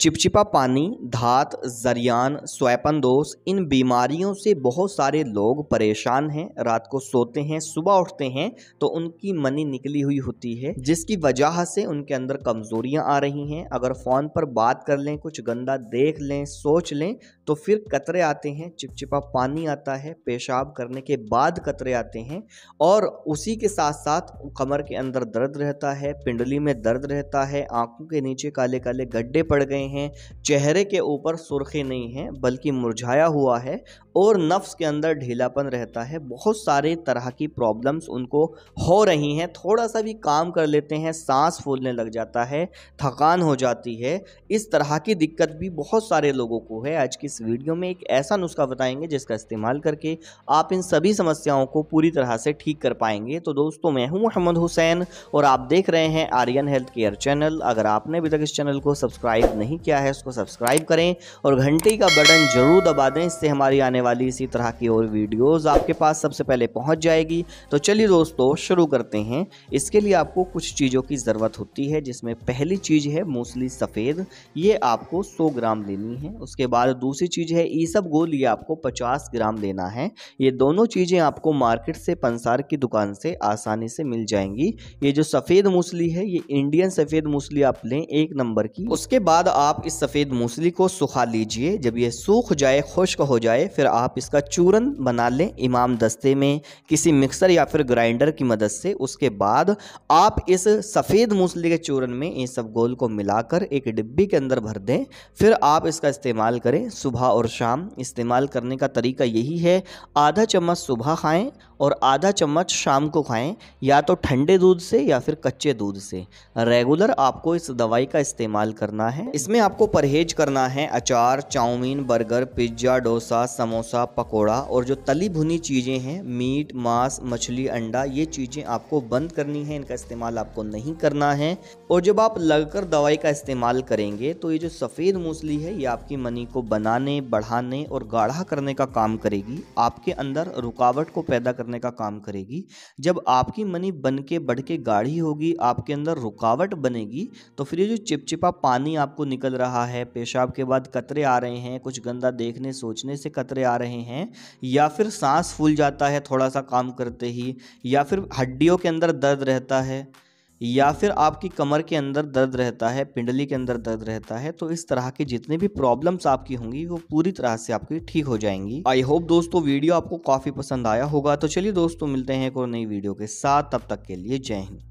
चिपचिपा पानी धात जरियान स्वैपन दोष इन बीमारियों से बहुत सारे लोग परेशान हैं रात को सोते हैं सुबह उठते हैं तो उनकी मनी निकली हुई होती है जिसकी वजह से उनके अंदर कमजोरियां आ रही हैं अगर फ़ोन पर बात कर लें कुछ गंदा देख लें सोच लें तो फिर कतरे आते हैं चिपचिपा पानी आता है पेशाब करने के बाद कतरे आते हैं और उसी के साथ साथ कमर के अंदर दर्द रहता है पिंडली में दर्द रहता है आंखों के नीचे काले काले गड्ढे पड़ गए हैं चेहरे के ऊपर सुर्खी नहीं है बल्कि मुरझाया हुआ है और नफ्स के अंदर ढीलापन रहता है बहुत सारे तरह की प्रॉब्लम्स उनको हो रही हैं थोड़ा सा भी काम कर लेते हैं सांस फूलने लग जाता है थकान हो जाती है इस तरह की दिक्कत भी बहुत सारे लोगों को है आज की इस वीडियो में एक ऐसा नुस्खा बताएंगे जिसका इस्तेमाल करके आप इन सभी समस्याओं को पूरी तरह से ठीक कर पाएंगे तो दोस्तों मैं हूँ मोहम्मद हुसैन और आप देख रहे हैं आर्यन हेल्थ केयर चैनल अगर आपने अभी तक इस चैनल को सब्सक्राइब नहीं किया है उसको सब्सक्राइब करें और घंटी का बटन जरूर दबा दें इससे हमारी आने वाली इसी तरह की और वीडियोस आपके पास सबसे पहले पहुंच जाएगी तो चलिए दोस्तों शुरू करते हैं इसके लिए आपको कुछ चीज़ों की ज़रूरत होती है जिसमें पहली चीज़ है मोस्टली सफ़ेद ये आपको सौ ग्राम लेनी है उसके बाद दूसरी चीज़ है ईसब गोल ये आपको पचास ग्राम लेना है ये दोनों चीज़ें आपको मार्केट से पंसार की दुकान से आसानी से मिल जाएंगी ये जो सफ़ेद मूसली है ये इंडियन सफ़ेद मूसली आप लें एक नंबर की उसके बाद आप इस सफ़ेद मूसली को सुखा लीजिए जब ये सूख जाए खुश्क हो जाए फिर आप इसका चूरन बना लें इमाम दस्ते में किसी मिक्सर या फिर ग्राइंडर की मदद से उसके बाद आप इस सफ़ेद मूसली के चूरन में इन सब गोल को मिलाकर एक डिब्बी के अंदर भर दें फिर आप इसका इस्तेमाल करें सुबह और शाम इस्तेमाल करने का तरीका यही है आधा चम्मच सुबह खाएँ और आधा चम्मच शाम को खाएं या तो ठंडे दूध से या फिर कच्चे दूध से रेगुलर आपको इस दवाई का इस्तेमाल करना है इसमें आपको परहेज करना है अचार chowmein burger pizza dosa samosa pakora और जो तली भुनी चीज़ें हैं मीट मांस मछली अंडा ये चीज़ें आपको बंद करनी है इनका इस्तेमाल आपको नहीं करना है और जब आप लगकर दवाई का इस्तेमाल करेंगे तो ये जो सफ़ेद मूसली है ये आपकी मनी को बनाने बढ़ाने और गाढ़ा करने का काम करेगी आपके अंदर रुकावट को पैदा कर करने का काम करेगी जब आपकी मनी बन के बढ़ के गाढ़ी होगी आपके अंदर रुकावट बनेगी तो फिर ये जो चिपचिपा पानी आपको निकल रहा है पेशाब के बाद कतरे आ रहे हैं कुछ गंदा देखने सोचने से कतरे आ रहे हैं या फिर सांस फूल जाता है थोड़ा सा काम करते ही या फिर हड्डियों के अंदर दर्द रहता है या फिर आपकी कमर के अंदर दर्द रहता है पिंडली के अंदर दर्द रहता है तो इस तरह की जितने भी प्रॉब्लम्स आपकी होंगी वो पूरी तरह से आपकी ठीक हो जाएंगी आई होप दोस्तों वीडियो आपको काफ़ी पसंद आया होगा तो चलिए दोस्तों मिलते हैं एक और नई वीडियो के साथ तब तक के लिए जय हिंद